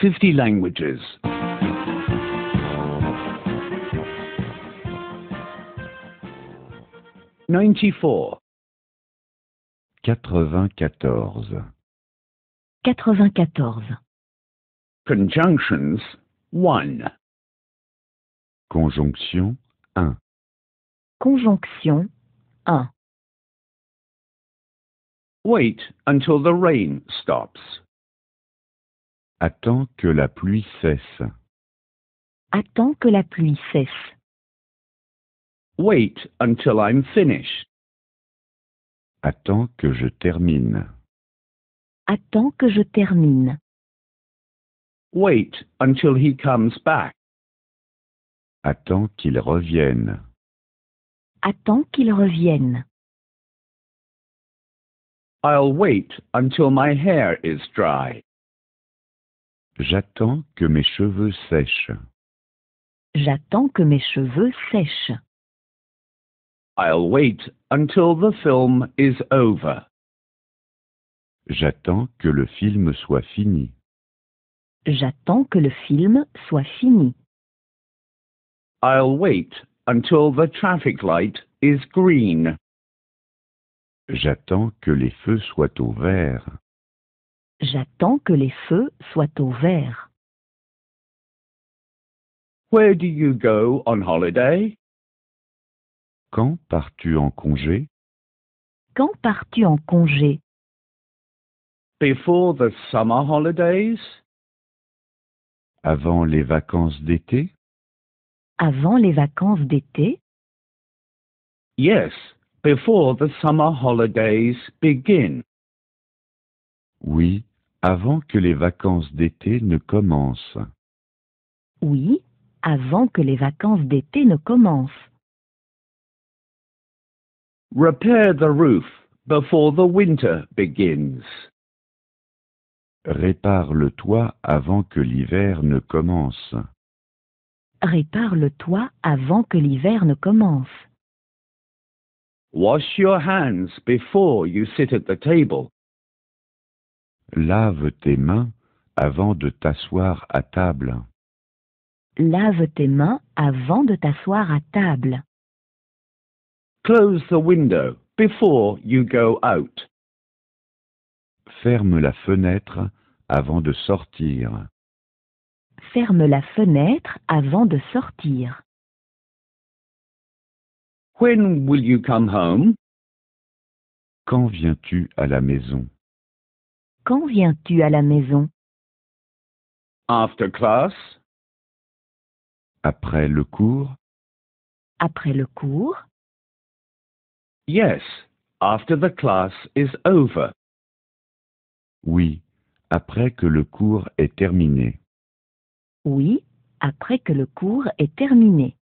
50 languages. Ninety-four. Quatre-vingt-quatorze. Quatre-vingt-quatorze. Conjunctions one. Conjonction un. Conjonction un. Wait until the rain stops. Attends que la pluie cesse. Attends que la pluie cesse. Wait until I'm finished. Attends que je termine. Attends que je termine. Wait until he comes back. Attends qu'il revienne. Attends qu'il revienne. I'll wait until my hair is dry. J'attends que mes cheveux sèchent. J'attends que mes cheveux sèchent. I'll wait until the film is over. J'attends que le film soit fini. J'attends que le film soit fini. I'll wait until the traffic light is green. J'attends que les feux soient au vert. J'attends que les feux soient au vert. Where do you go on holiday? Quand pars-tu en congé? Quand pars-tu en congé? Before the summer holidays? Avant les vacances d'été? Avant les vacances d'été? Yes, before the summer holidays begin. Oui, avant que les vacances d'été ne commencent. Oui, avant que les vacances d'été ne commencent. Repair the roof before the winter begins. Répare le toit avant que l'hiver ne commence. Répare le toit avant que l'hiver ne commence. Wash your hands before you sit at the table. Lave tes mains avant de t'asseoir à table. Lave tes mains avant de t'asseoir à table. Close the window before you go out. Ferme la fenêtre avant de sortir. Ferme la fenêtre avant de sortir. When will you come home? Quand viens-tu à la maison? Quand viens-tu à la maison? After class. Après le cours. Après le cours. Yes, after the class is over. Oui, après que le cours est terminé. Oui, après que le cours est terminé.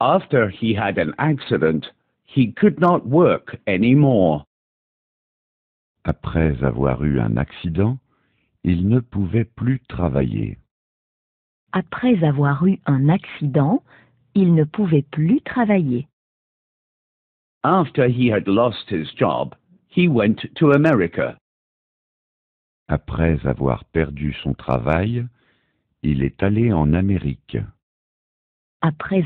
After he had an accident, he could not work anymore. Après avoir eu un accident, il ne pouvait plus travailler. Après avoir eu un accident, il ne pouvait plus travailler. After he had lost his job, he went to America. Après avoir perdu son travail, il est allé en Amérique. Après